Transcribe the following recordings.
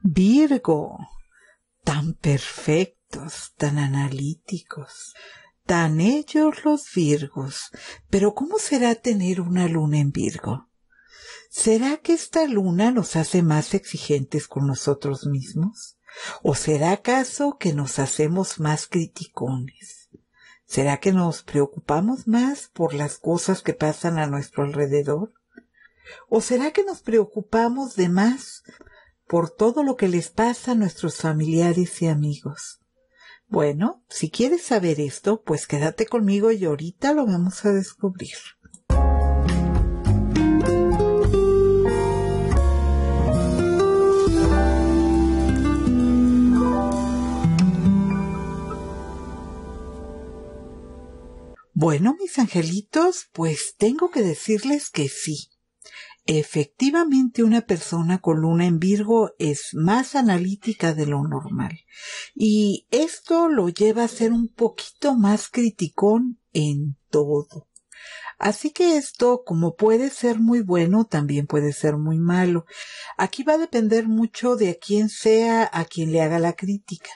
Virgo, tan perfectos, tan analíticos, tan ellos los Virgos. Pero ¿cómo será tener una luna en Virgo? ¿Será que esta luna nos hace más exigentes con nosotros mismos? ¿O será acaso que nos hacemos más criticones? ¿Será que nos preocupamos más por las cosas que pasan a nuestro alrededor? ¿O será que nos preocupamos de más por todo lo que les pasa a nuestros familiares y amigos. Bueno, si quieres saber esto, pues quédate conmigo y ahorita lo vamos a descubrir. Bueno, mis angelitos, pues tengo que decirles que sí efectivamente una persona con luna en Virgo es más analítica de lo normal. Y esto lo lleva a ser un poquito más criticón en todo. Así que esto, como puede ser muy bueno, también puede ser muy malo. Aquí va a depender mucho de a quién sea a quien le haga la crítica.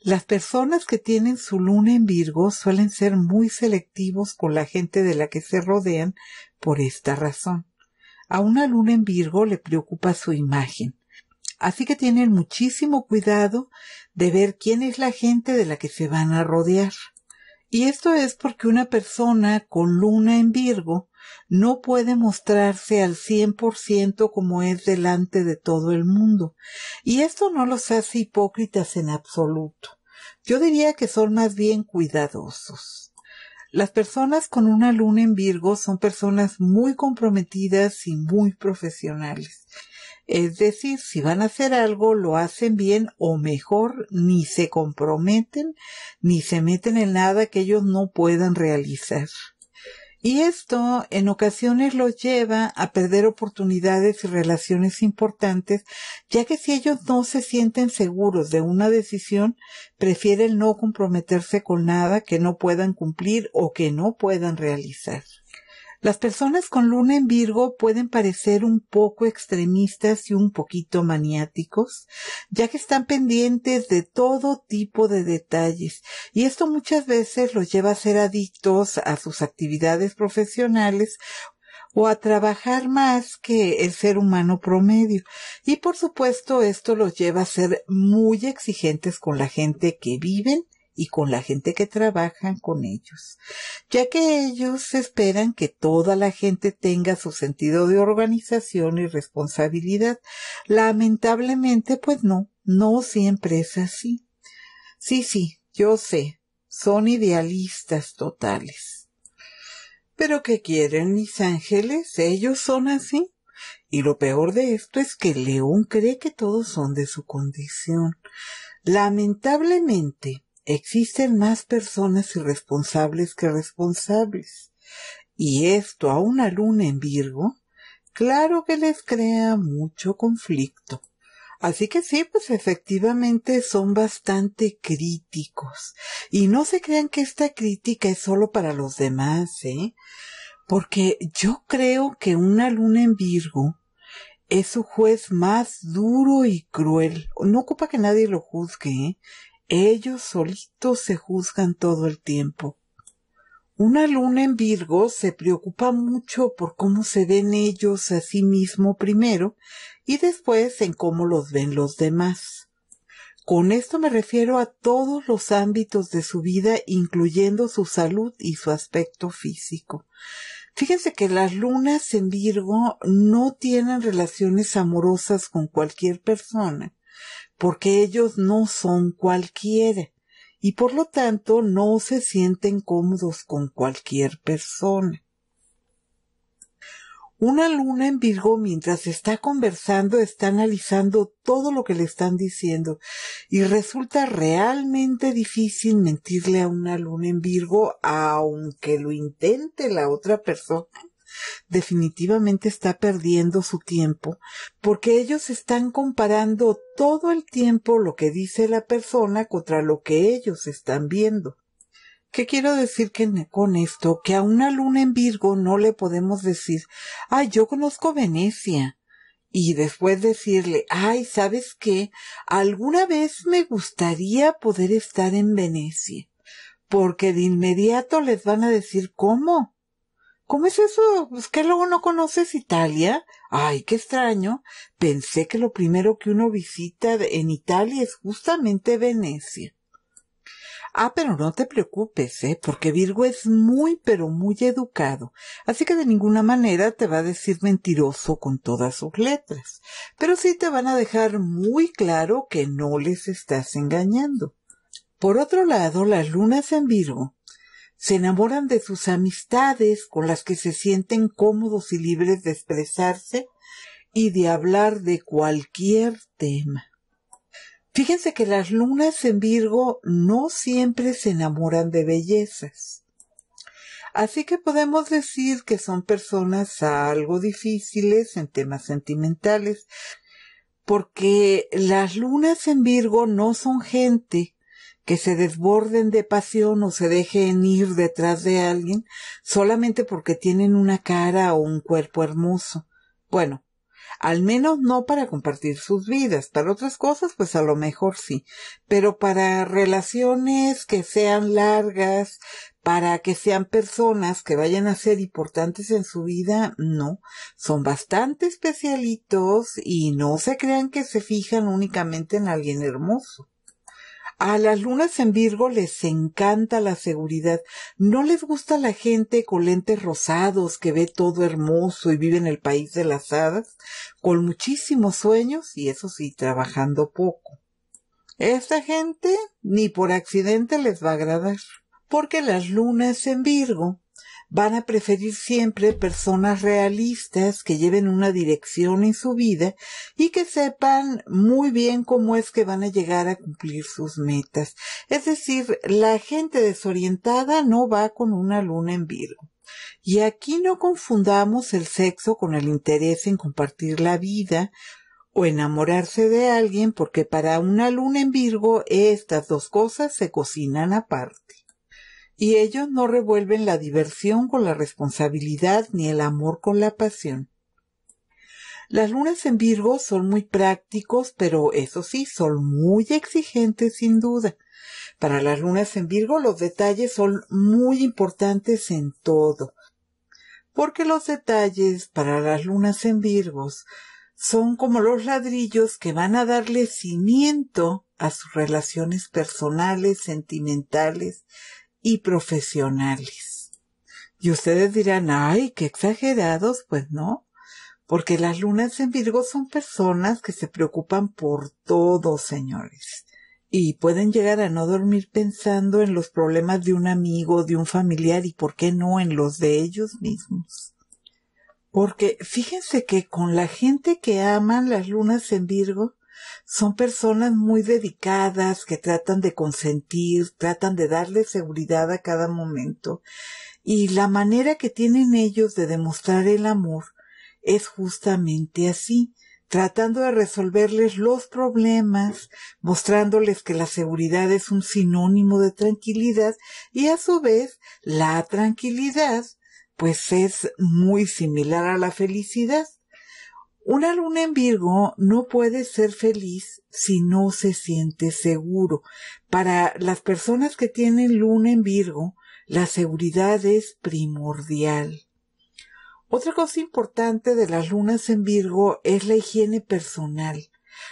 Las personas que tienen su luna en Virgo suelen ser muy selectivos con la gente de la que se rodean por esta razón. A una luna en Virgo le preocupa su imagen. Así que tienen muchísimo cuidado de ver quién es la gente de la que se van a rodear. Y esto es porque una persona con luna en Virgo no puede mostrarse al 100% como es delante de todo el mundo. Y esto no los hace hipócritas en absoluto. Yo diría que son más bien cuidadosos. Las personas con una luna en Virgo son personas muy comprometidas y muy profesionales. Es decir, si van a hacer algo, lo hacen bien o mejor, ni se comprometen, ni se meten en nada que ellos no puedan realizar. Y esto en ocasiones los lleva a perder oportunidades y relaciones importantes, ya que si ellos no se sienten seguros de una decisión, prefieren no comprometerse con nada que no puedan cumplir o que no puedan realizar. Las personas con luna en Virgo pueden parecer un poco extremistas y un poquito maniáticos, ya que están pendientes de todo tipo de detalles, y esto muchas veces los lleva a ser adictos a sus actividades profesionales o a trabajar más que el ser humano promedio. Y por supuesto esto los lleva a ser muy exigentes con la gente que viven y con la gente que trabajan con ellos, ya que ellos esperan que toda la gente tenga su sentido de organización y responsabilidad. Lamentablemente, pues no, no siempre es así. Sí, sí, yo sé, son idealistas totales. Pero ¿qué quieren mis ángeles? Ellos son así. Y lo peor de esto es que León cree que todos son de su condición. Lamentablemente, Existen más personas irresponsables que responsables. Y esto a una luna en Virgo, claro que les crea mucho conflicto. Así que sí, pues efectivamente son bastante críticos. Y no se crean que esta crítica es solo para los demás, ¿eh? Porque yo creo que una luna en Virgo es su juez más duro y cruel. No ocupa que nadie lo juzgue, ¿eh? Ellos solitos se juzgan todo el tiempo. Una luna en Virgo se preocupa mucho por cómo se ven ellos a sí mismo primero y después en cómo los ven los demás. Con esto me refiero a todos los ámbitos de su vida, incluyendo su salud y su aspecto físico. Fíjense que las lunas en Virgo no tienen relaciones amorosas con cualquier persona porque ellos no son cualquiera y por lo tanto no se sienten cómodos con cualquier persona. Una luna en Virgo mientras está conversando está analizando todo lo que le están diciendo y resulta realmente difícil mentirle a una luna en Virgo aunque lo intente la otra persona definitivamente está perdiendo su tiempo porque ellos están comparando todo el tiempo lo que dice la persona contra lo que ellos están viendo. ¿Qué quiero decir con esto? Que a una luna en Virgo no le podemos decir, ay, yo conozco Venecia. Y después decirle, ay, ¿sabes qué? Alguna vez me gustaría poder estar en Venecia. Porque de inmediato les van a decir, ¿cómo? ¿Cómo es eso? ¿Es pues, que luego no conoces Italia? Ay, qué extraño. Pensé que lo primero que uno visita en Italia es justamente Venecia. Ah, pero no te preocupes, ¿eh? porque Virgo es muy, pero muy educado, así que de ninguna manera te va a decir mentiroso con todas sus letras, pero sí te van a dejar muy claro que no les estás engañando. Por otro lado, las lunas en Virgo se enamoran de sus amistades con las que se sienten cómodos y libres de expresarse y de hablar de cualquier tema. Fíjense que las lunas en Virgo no siempre se enamoran de bellezas. Así que podemos decir que son personas algo difíciles en temas sentimentales, porque las lunas en Virgo no son gente que se desborden de pasión o se dejen ir detrás de alguien solamente porque tienen una cara o un cuerpo hermoso. Bueno, al menos no para compartir sus vidas, para otras cosas pues a lo mejor sí, pero para relaciones que sean largas, para que sean personas que vayan a ser importantes en su vida, no, son bastante especialitos y no se crean que se fijan únicamente en alguien hermoso. A las lunas en Virgo les encanta la seguridad. No les gusta la gente con lentes rosados que ve todo hermoso y vive en el país de las hadas, con muchísimos sueños y eso sí, trabajando poco. Esta gente ni por accidente les va a agradar, porque las lunas en Virgo van a preferir siempre personas realistas que lleven una dirección en su vida y que sepan muy bien cómo es que van a llegar a cumplir sus metas. Es decir, la gente desorientada no va con una luna en Virgo. Y aquí no confundamos el sexo con el interés en compartir la vida, o enamorarse de alguien porque para una luna en Virgo estas dos cosas se cocinan aparte y ellos no revuelven la diversión con la responsabilidad ni el amor con la pasión. Las lunas en Virgo son muy prácticos, pero eso sí, son muy exigentes sin duda. Para las lunas en Virgo los detalles son muy importantes en todo, porque los detalles para las lunas en Virgos son como los ladrillos que van a darle cimiento a sus relaciones personales, sentimentales y profesionales. Y ustedes dirán, ay, qué exagerados, pues no, porque las lunas en Virgo son personas que se preocupan por todo, señores, y pueden llegar a no dormir pensando en los problemas de un amigo, de un familiar y, ¿por qué no?, en los de ellos mismos. Porque fíjense que con la gente que aman las lunas en Virgo, son personas muy dedicadas que tratan de consentir, tratan de darle seguridad a cada momento. Y la manera que tienen ellos de demostrar el amor es justamente así, tratando de resolverles los problemas, mostrándoles que la seguridad es un sinónimo de tranquilidad y a su vez la tranquilidad pues es muy similar a la felicidad. Una luna en Virgo no puede ser feliz si no se siente seguro. Para las personas que tienen luna en Virgo, la seguridad es primordial. Otra cosa importante de las lunas en Virgo es la higiene personal.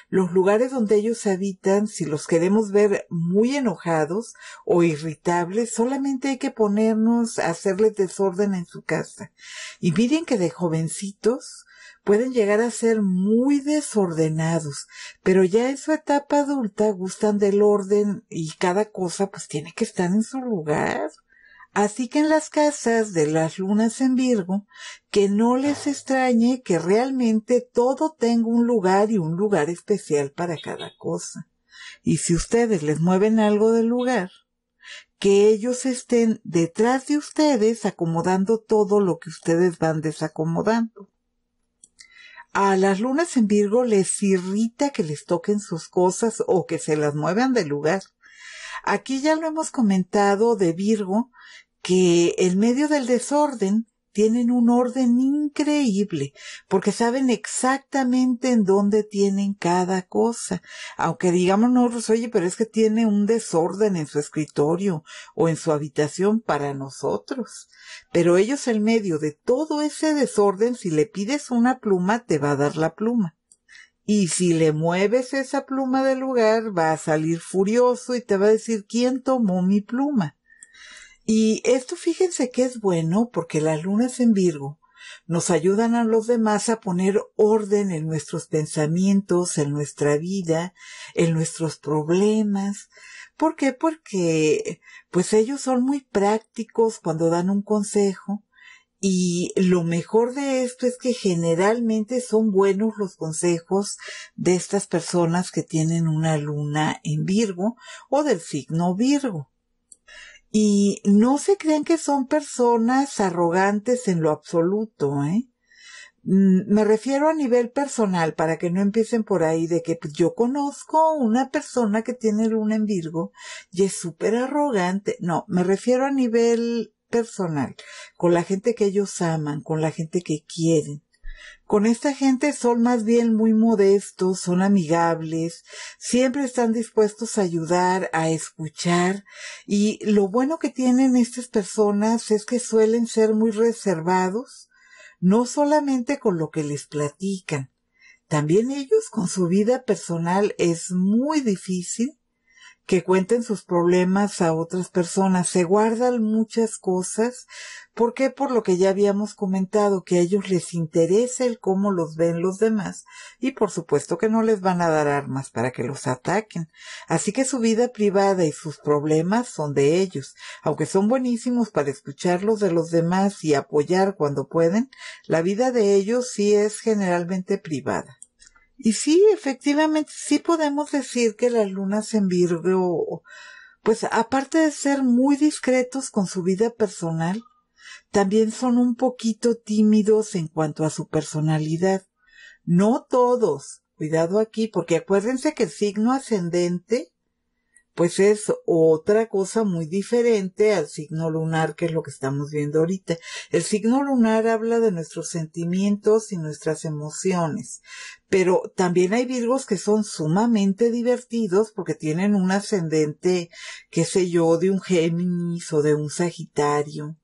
Los lugares donde ellos habitan, si los queremos ver muy enojados o irritables, solamente hay que ponernos a hacerles desorden en su casa. Y miren que de jovencitos pueden llegar a ser muy desordenados, pero ya en su etapa adulta gustan del orden y cada cosa pues tiene que estar en su lugar. Así que en las casas de las lunas en Virgo, que no les extrañe que realmente todo tenga un lugar y un lugar especial para cada cosa. Y si ustedes les mueven algo del lugar, que ellos estén detrás de ustedes acomodando todo lo que ustedes van desacomodando. A las lunas en Virgo les irrita que les toquen sus cosas o que se las muevan de lugar. Aquí ya lo hemos comentado de Virgo, que en medio del desorden tienen un orden increíble, porque saben exactamente en dónde tienen cada cosa. Aunque digamos nosotros, oye, pero es que tiene un desorden en su escritorio o en su habitación para nosotros. Pero ellos en medio de todo ese desorden, si le pides una pluma, te va a dar la pluma. Y si le mueves esa pluma del lugar, va a salir furioso y te va a decir, ¿quién tomó mi pluma? Y esto fíjense que es bueno porque las lunas en Virgo nos ayudan a los demás a poner orden en nuestros pensamientos, en nuestra vida, en nuestros problemas. ¿Por qué? Porque pues ellos son muy prácticos cuando dan un consejo y lo mejor de esto es que generalmente son buenos los consejos de estas personas que tienen una luna en Virgo o del signo Virgo. Y no se creen que son personas arrogantes en lo absoluto, ¿eh? Mm, me refiero a nivel personal, para que no empiecen por ahí de que pues, yo conozco una persona que tiene luna en Virgo y es súper arrogante. No, me refiero a nivel personal, con la gente que ellos aman, con la gente que quieren. Con esta gente son más bien muy modestos, son amigables, siempre están dispuestos a ayudar, a escuchar y lo bueno que tienen estas personas es que suelen ser muy reservados, no solamente con lo que les platican, también ellos con su vida personal es muy difícil que cuenten sus problemas a otras personas. Se guardan muchas cosas. ¿Por qué? Por lo que ya habíamos comentado, que a ellos les interesa el cómo los ven los demás y por supuesto que no les van a dar armas para que los ataquen. Así que su vida privada y sus problemas son de ellos. Aunque son buenísimos para escucharlos de los demás y apoyar cuando pueden, la vida de ellos sí es generalmente privada. Y sí, efectivamente, sí podemos decir que las lunas en Virgo, pues aparte de ser muy discretos con su vida personal, también son un poquito tímidos en cuanto a su personalidad. No todos, cuidado aquí, porque acuérdense que el signo ascendente pues es otra cosa muy diferente al signo lunar, que es lo que estamos viendo ahorita. El signo lunar habla de nuestros sentimientos y nuestras emociones, pero también hay virgos que son sumamente divertidos porque tienen un ascendente, qué sé yo, de un Géminis o de un Sagitario.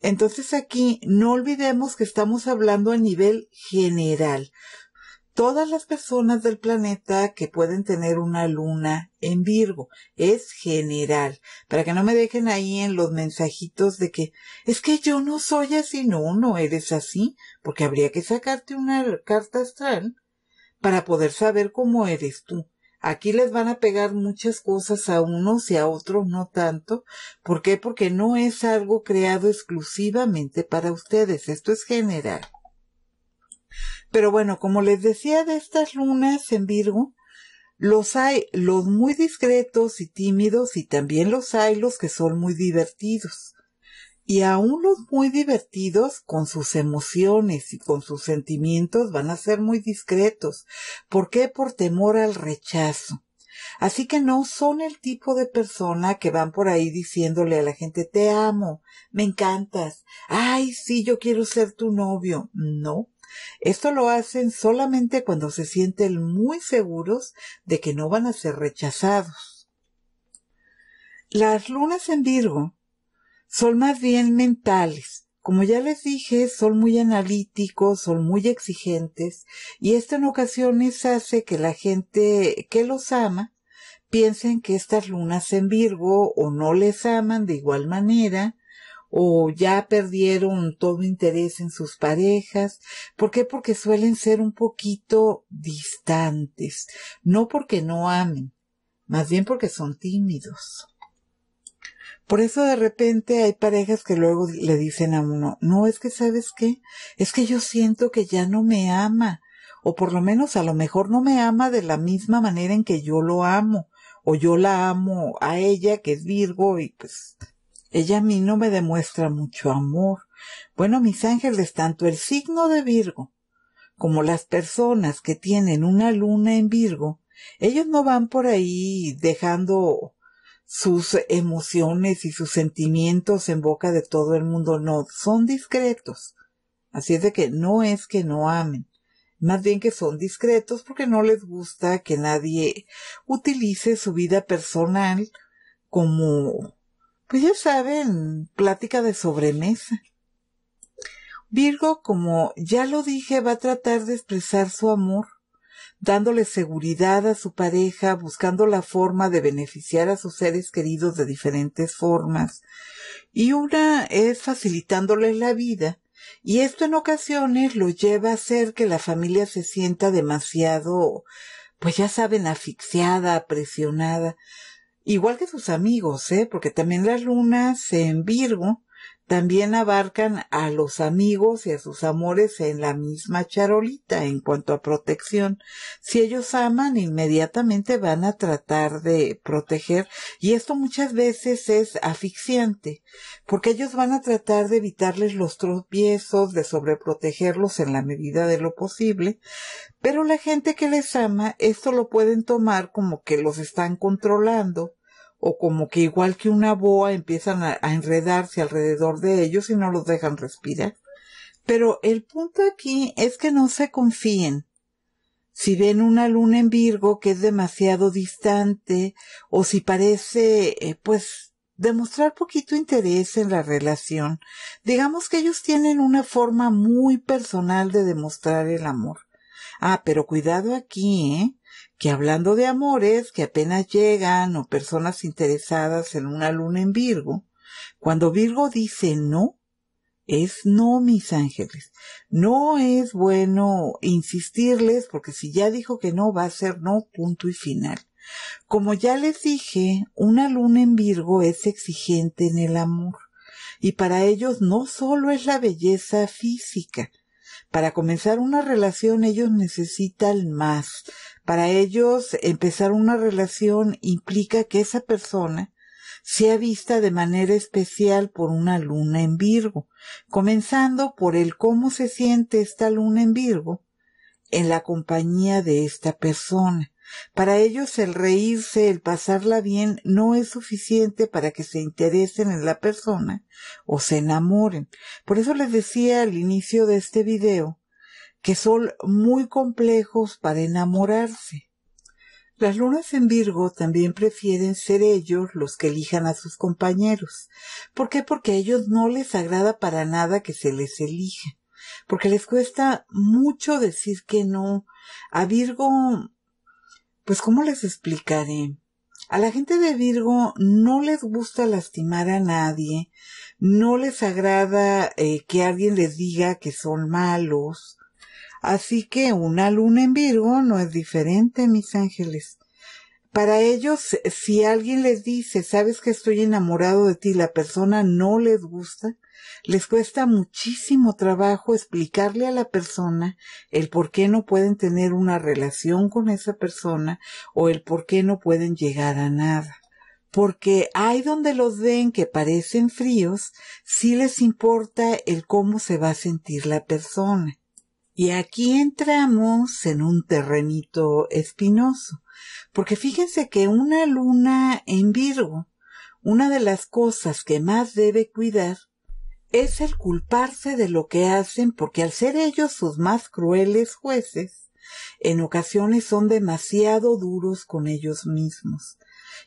Entonces aquí no olvidemos que estamos hablando a nivel general, todas las personas del planeta que pueden tener una luna en Virgo. Es general, para que no me dejen ahí en los mensajitos de que es que yo no soy así, no, no eres así, porque habría que sacarte una carta astral para poder saber cómo eres tú. Aquí les van a pegar muchas cosas a unos y a otros no tanto. ¿Por qué? Porque no es algo creado exclusivamente para ustedes. Esto es general. Pero bueno, como les decía de estas lunas en Virgo, los hay los muy discretos y tímidos y también los hay los que son muy divertidos. Y aún los muy divertidos con sus emociones y con sus sentimientos van a ser muy discretos. ¿Por qué? Por temor al rechazo. Así que no son el tipo de persona que van por ahí diciéndole a la gente te amo, me encantas, ay sí, yo quiero ser tu novio. No, esto lo hacen solamente cuando se sienten muy seguros de que no van a ser rechazados. Las lunas en Virgo son más bien mentales. Como ya les dije, son muy analíticos, son muy exigentes y esto en ocasiones hace que la gente que los ama piensen que estas lunas en Virgo o no les aman de igual manera o ya perdieron todo interés en sus parejas. ¿Por qué? Porque suelen ser un poquito distantes, no porque no amen, más bien porque son tímidos. Por eso de repente hay parejas que luego le dicen a uno, no, es que sabes qué, es que yo siento que ya no me ama, o por lo menos a lo mejor no me ama de la misma manera en que yo lo amo, o yo la amo a ella que es Virgo y pues ella a mí no me demuestra mucho amor. Bueno, mis ángeles, tanto el signo de Virgo como las personas que tienen una luna en Virgo, ellos no van por ahí dejando sus emociones y sus sentimientos en boca de todo el mundo, no, son discretos. Así es de que no es que no amen, más bien que son discretos porque no les gusta que nadie utilice su vida personal como pues ya saben, plática de sobremesa. Virgo, como ya lo dije, va a tratar de expresar su amor, dándole seguridad a su pareja, buscando la forma de beneficiar a sus seres queridos de diferentes formas. Y una es facilitándoles la vida, y esto en ocasiones lo lleva a hacer que la familia se sienta demasiado, pues ya saben, asfixiada, presionada igual que sus amigos, ¿eh? porque también las lunas en Virgo también abarcan a los amigos y a sus amores en la misma charolita en cuanto a protección. Si ellos aman, inmediatamente van a tratar de proteger y esto muchas veces es asfixiante, porque ellos van a tratar de evitarles los tropiezos, de sobreprotegerlos en la medida de lo posible, pero la gente que les ama, esto lo pueden tomar como que los están controlando o como que igual que una boa empiezan a, enredarse alrededor de ellos y no los dejan respirar. Pero el punto aquí es que no se confíen. Si ven una luna en Virgo que es demasiado distante o si parece, eh, pues, demostrar poquito interés en la relación, digamos que ellos tienen una forma muy personal de demostrar el amor. Ah, pero cuidado aquí, ¿eh? que hablando de amores que apenas llegan o personas interesadas en una luna en Virgo, cuando Virgo dice no, es no, mis ángeles. No es bueno insistirles porque si ya dijo que no, va a ser no, punto y final. Como ya les dije, una luna en Virgo es exigente en el amor. Y para ellos no solo es la belleza física, para comenzar una relación ellos necesitan más. Para ellos empezar una relación implica que esa persona sea vista de manera especial por una luna en Virgo, comenzando por el cómo se siente esta luna en Virgo en la compañía de esta persona. Para ellos el reírse, el pasarla bien, no es suficiente para que se interesen en la persona o se enamoren. Por eso les decía al inicio de este video que son muy complejos para enamorarse. Las lunas en Virgo también prefieren ser ellos los que elijan a sus compañeros. ¿Por qué? Porque a ellos no les agrada para nada que se les elija. Porque les cuesta mucho decir que no. A Virgo pues ¿cómo les explicaré? A la gente de Virgo no les gusta lastimar a nadie, no les agrada eh, que alguien les diga que son malos. Así que una luna en Virgo no es diferente, mis ángeles. Para ellos, si alguien les dice, sabes que estoy enamorado de ti, la persona no les gusta, les cuesta muchísimo trabajo explicarle a la persona el por qué no pueden tener una relación con esa persona o el por qué no pueden llegar a nada. Porque hay donde los ven que parecen fríos, sí les importa el cómo se va a sentir la persona. Y aquí entramos en un terrenito espinoso, porque fíjense que una luna en Virgo, una de las cosas que más debe cuidar es el culparse de lo que hacen porque al ser ellos sus más crueles jueces, en ocasiones son demasiado duros con ellos mismos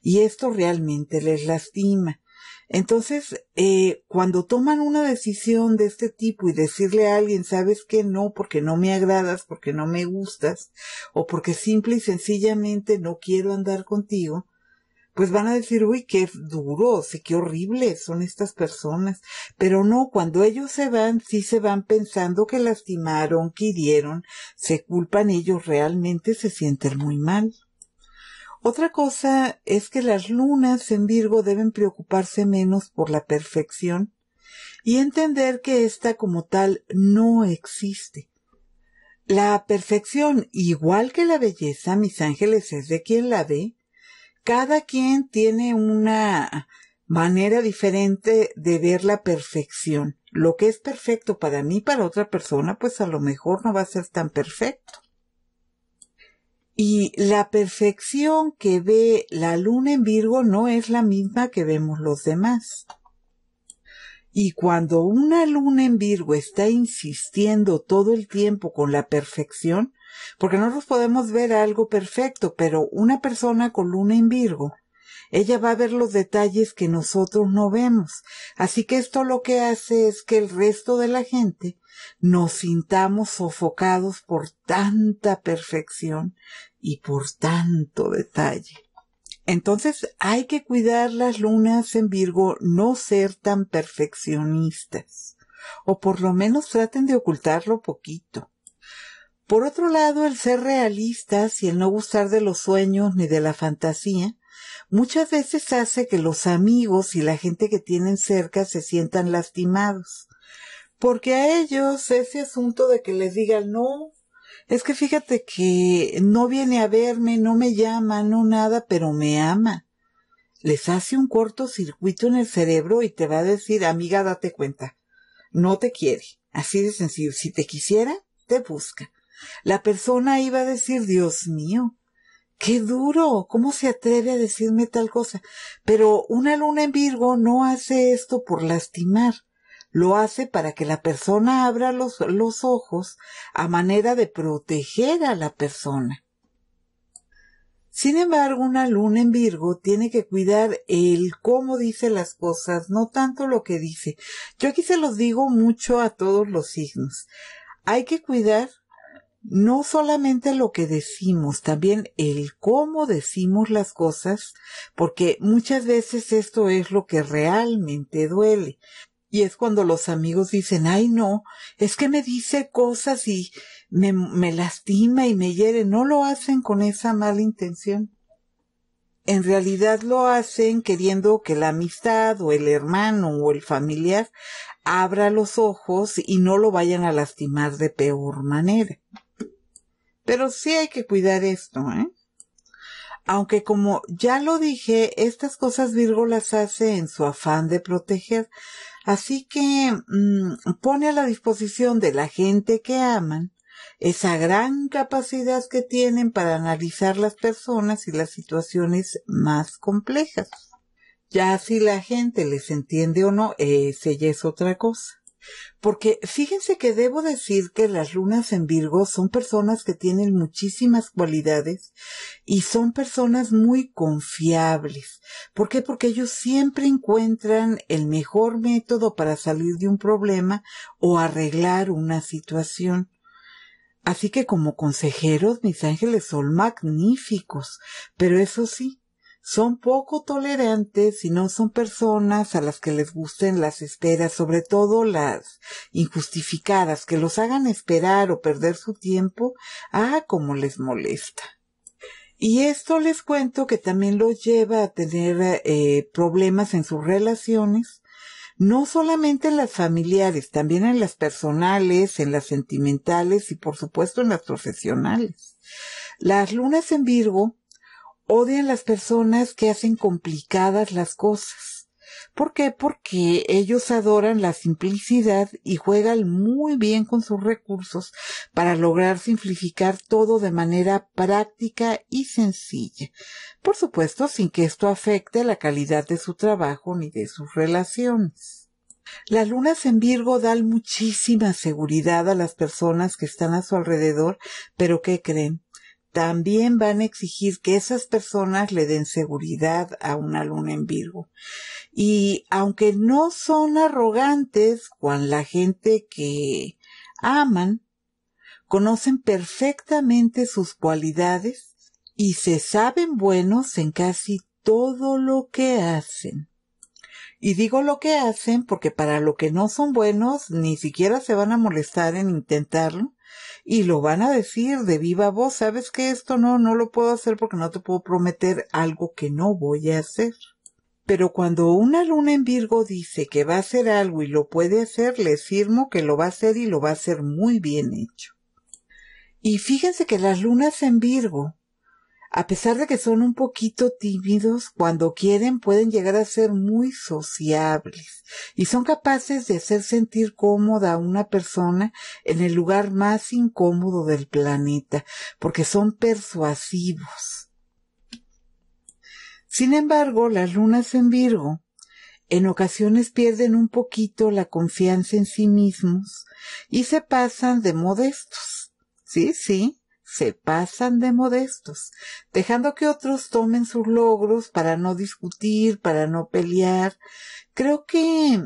y esto realmente les lastima. Entonces, eh, cuando toman una decisión de este tipo y decirle a alguien, sabes que no, porque no me agradas, porque no me gustas, o porque simple y sencillamente no quiero andar contigo, pues van a decir, uy, qué duro, y qué horribles son estas personas. Pero no, cuando ellos se van, sí se van pensando que lastimaron, que hirieron, se culpan ellos realmente, se sienten muy mal. Otra cosa es que las lunas en Virgo deben preocuparse menos por la perfección y entender que ésta como tal no existe. La perfección, igual que la belleza, mis ángeles, es de quien la ve cada quien tiene una manera diferente de ver la perfección. Lo que es perfecto para mí, para otra persona, pues a lo mejor no va a ser tan perfecto. Y la perfección que ve la luna en Virgo no es la misma que vemos los demás. Y cuando una luna en Virgo está insistiendo todo el tiempo con la perfección, porque nosotros podemos ver algo perfecto, pero una persona con luna en Virgo, ella va a ver los detalles que nosotros no vemos. Así que esto lo que hace es que el resto de la gente nos sintamos sofocados por tanta perfección y por tanto detalle. Entonces hay que cuidar las lunas en Virgo, no ser tan perfeccionistas, o por lo menos traten de ocultarlo poquito. Por otro lado, el ser realistas y el no gustar de los sueños ni de la fantasía muchas veces hace que los amigos y la gente que tienen cerca se sientan lastimados. Porque a ellos ese asunto de que les digan no, es que fíjate que no viene a verme, no me llama, no nada, pero me ama. Les hace un cortocircuito en el cerebro y te va a decir, amiga, date cuenta, no te quiere. Así de sencillo, si te quisiera, te busca la persona iba a decir, Dios mío, qué duro, ¿cómo se atreve a decirme tal cosa? Pero una luna en Virgo no hace esto por lastimar, lo hace para que la persona abra los, los ojos a manera de proteger a la persona. Sin embargo, una luna en Virgo tiene que cuidar el cómo dice las cosas, no tanto lo que dice. Yo aquí se los digo mucho a todos los signos. Hay que cuidar no solamente lo que decimos, también el cómo decimos las cosas, porque muchas veces esto es lo que realmente duele. Y es cuando los amigos dicen, ay no, es que me dice cosas y me, me lastima y me hiere. No lo hacen con esa mala intención en realidad lo hacen queriendo que la amistad o el hermano o el familiar abra los ojos y no lo vayan a lastimar de peor manera. Pero sí hay que cuidar esto, ¿eh? Aunque como ya lo dije, estas cosas Virgo las hace en su afán de proteger. Así que mm, pone a la disposición de la gente que aman esa gran capacidad que tienen para analizar las personas y las situaciones más complejas. Ya si la gente les entiende o no, ese ya es otra cosa. Porque fíjense que debo decir que las lunas en Virgo son personas que tienen muchísimas cualidades y son personas muy confiables. ¿Por qué? Porque ellos siempre encuentran el mejor método para salir de un problema o arreglar una situación. Así que como consejeros mis ángeles son magníficos, pero eso sí, son poco tolerantes y no son personas a las que les gusten las esperas, sobre todo las injustificadas, que los hagan esperar o perder su tiempo, ah, como les molesta. Y esto les cuento que también los lleva a tener eh, problemas en sus relaciones, no solamente en las familiares, también en las personales, en las sentimentales y por supuesto en las profesionales. Las lunas en Virgo odian las personas que hacen complicadas las cosas. ¿Por qué? Porque ellos adoran la simplicidad y juegan muy bien con sus recursos para lograr simplificar todo de manera práctica y sencilla. Por supuesto, sin que esto afecte la calidad de su trabajo ni de sus relaciones. Las lunas en Virgo dan muchísima seguridad a las personas que están a su alrededor, pero ¿qué creen? también van a exigir que esas personas le den seguridad a un alumno en Virgo. Y aunque no son arrogantes con la gente que aman, conocen perfectamente sus cualidades y se saben buenos en casi todo lo que hacen. Y digo lo que hacen porque para lo que no son buenos ni siquiera se van a molestar en intentarlo y lo van a decir de viva voz, sabes que esto no, no lo puedo hacer porque no te puedo prometer algo que no voy a hacer. Pero cuando una luna en Virgo dice que va a hacer algo y lo puede hacer, le firmo que lo va a hacer y lo va a hacer muy bien hecho. Y fíjense que las lunas en Virgo a pesar de que son un poquito tímidos, cuando quieren pueden llegar a ser muy sociables y son capaces de hacer sentir cómoda a una persona en el lugar más incómodo del planeta, porque son persuasivos. Sin embargo, las lunas en Virgo en ocasiones pierden un poquito la confianza en sí mismos y se pasan de modestos. Sí, sí, se pasan de modestos, dejando que otros tomen sus logros para no discutir, para no pelear. Creo que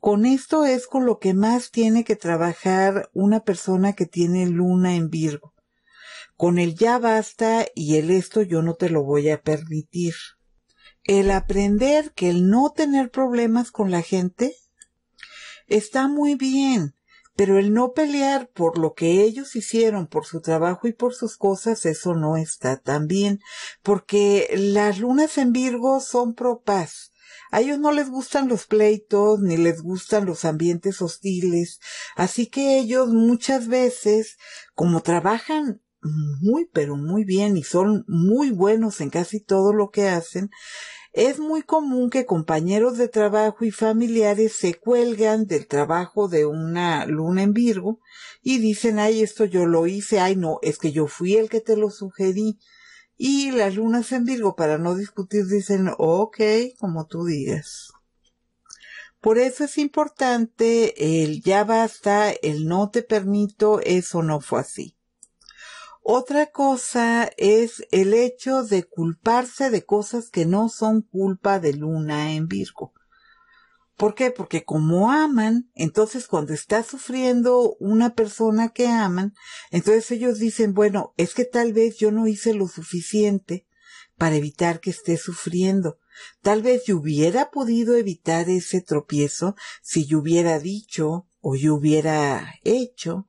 con esto es con lo que más tiene que trabajar una persona que tiene luna en Virgo. Con el ya basta y el esto yo no te lo voy a permitir. El aprender que el no tener problemas con la gente está muy bien, pero el no pelear por lo que ellos hicieron, por su trabajo y por sus cosas, eso no está tan bien, porque las lunas en Virgo son propaz. A ellos no les gustan los pleitos ni les gustan los ambientes hostiles, así que ellos muchas veces, como trabajan muy pero muy bien y son muy buenos en casi todo lo que hacen, es muy común que compañeros de trabajo y familiares se cuelgan del trabajo de una luna en Virgo y dicen, ay, esto yo lo hice, ay, no, es que yo fui el que te lo sugerí. Y las lunas en Virgo, para no discutir, dicen, ok, como tú digas. Por eso es importante el ya basta, el no te permito, eso no fue así. Otra cosa es el hecho de culparse de cosas que no son culpa de Luna en Virgo. ¿Por qué? Porque como aman, entonces cuando está sufriendo una persona que aman, entonces ellos dicen, bueno, es que tal vez yo no hice lo suficiente para evitar que esté sufriendo. Tal vez yo hubiera podido evitar ese tropiezo si yo hubiera dicho o yo hubiera hecho.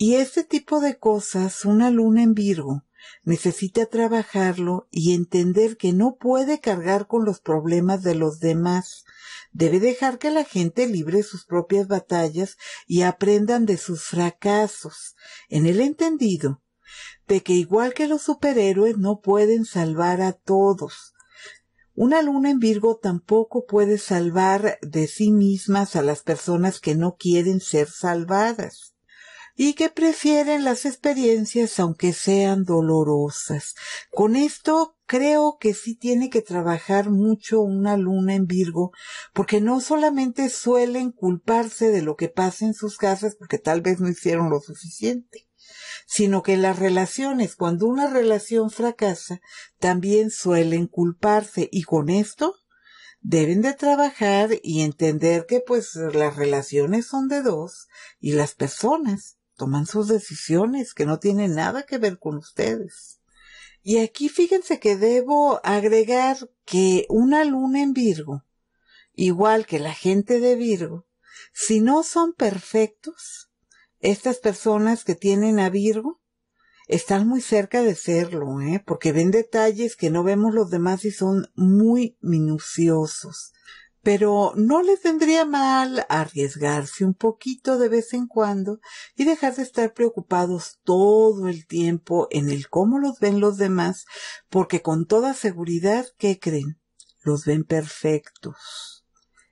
Y este tipo de cosas, una luna en Virgo necesita trabajarlo y entender que no puede cargar con los problemas de los demás. Debe dejar que la gente libre sus propias batallas y aprendan de sus fracasos, en el entendido de que igual que los superhéroes no pueden salvar a todos, una luna en Virgo tampoco puede salvar de sí mismas a las personas que no quieren ser salvadas y que prefieren las experiencias aunque sean dolorosas. Con esto creo que sí tiene que trabajar mucho una luna en Virgo, porque no solamente suelen culparse de lo que pasa en sus casas porque tal vez no hicieron lo suficiente sino que las relaciones, cuando una relación fracasa, también suelen culparse y con esto deben de trabajar y entender que pues las relaciones son de dos y las personas toman sus decisiones que no tienen nada que ver con ustedes. Y aquí fíjense que debo agregar que una luna en Virgo, igual que la gente de Virgo, si no son perfectos, estas personas que tienen a Virgo están muy cerca de serlo, ¿eh? porque ven detalles que no vemos los demás y son muy minuciosos pero no les tendría mal arriesgarse un poquito de vez en cuando y dejar de estar preocupados todo el tiempo en el cómo los ven los demás, porque con toda seguridad, ¿qué creen? Los ven perfectos.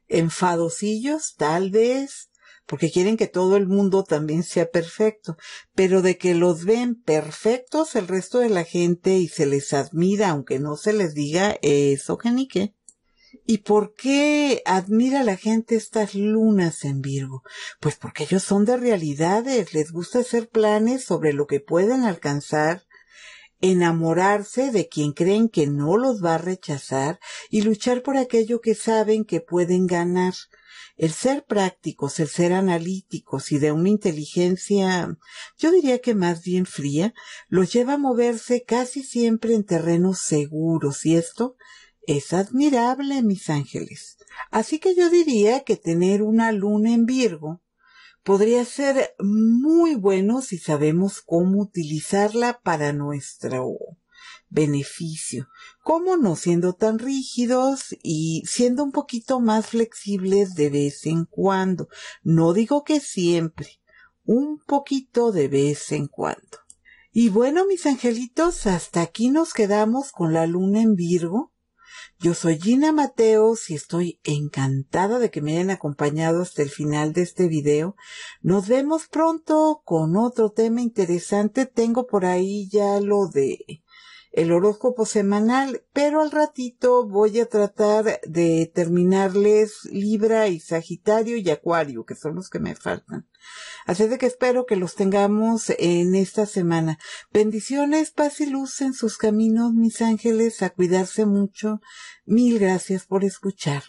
Enfadosillos, tal vez, porque quieren que todo el mundo también sea perfecto, pero de que los ven perfectos el resto de la gente y se les admira, aunque no se les diga eso, que ni qué ¿Y por qué admira la gente estas lunas en Virgo? Pues porque ellos son de realidades, les gusta hacer planes sobre lo que pueden alcanzar, enamorarse de quien creen que no los va a rechazar y luchar por aquello que saben que pueden ganar. El ser prácticos, el ser analíticos y de una inteligencia, yo diría que más bien fría, los lleva a moverse casi siempre en terrenos seguros y esto es admirable, mis ángeles. Así que yo diría que tener una luna en Virgo podría ser muy bueno si sabemos cómo utilizarla para nuestro beneficio. Cómo no siendo tan rígidos y siendo un poquito más flexibles de vez en cuando. No digo que siempre, un poquito de vez en cuando. Y bueno, mis angelitos, hasta aquí nos quedamos con la luna en Virgo. Yo soy Gina Mateos y estoy encantada de que me hayan acompañado hasta el final de este video. Nos vemos pronto con otro tema interesante. Tengo por ahí ya lo de el horóscopo semanal, pero al ratito voy a tratar de terminarles Libra y Sagitario y Acuario, que son los que me faltan. Así de que espero que los tengamos en esta semana. Bendiciones, paz y luz en sus caminos, mis ángeles, a cuidarse mucho. Mil gracias por escuchar.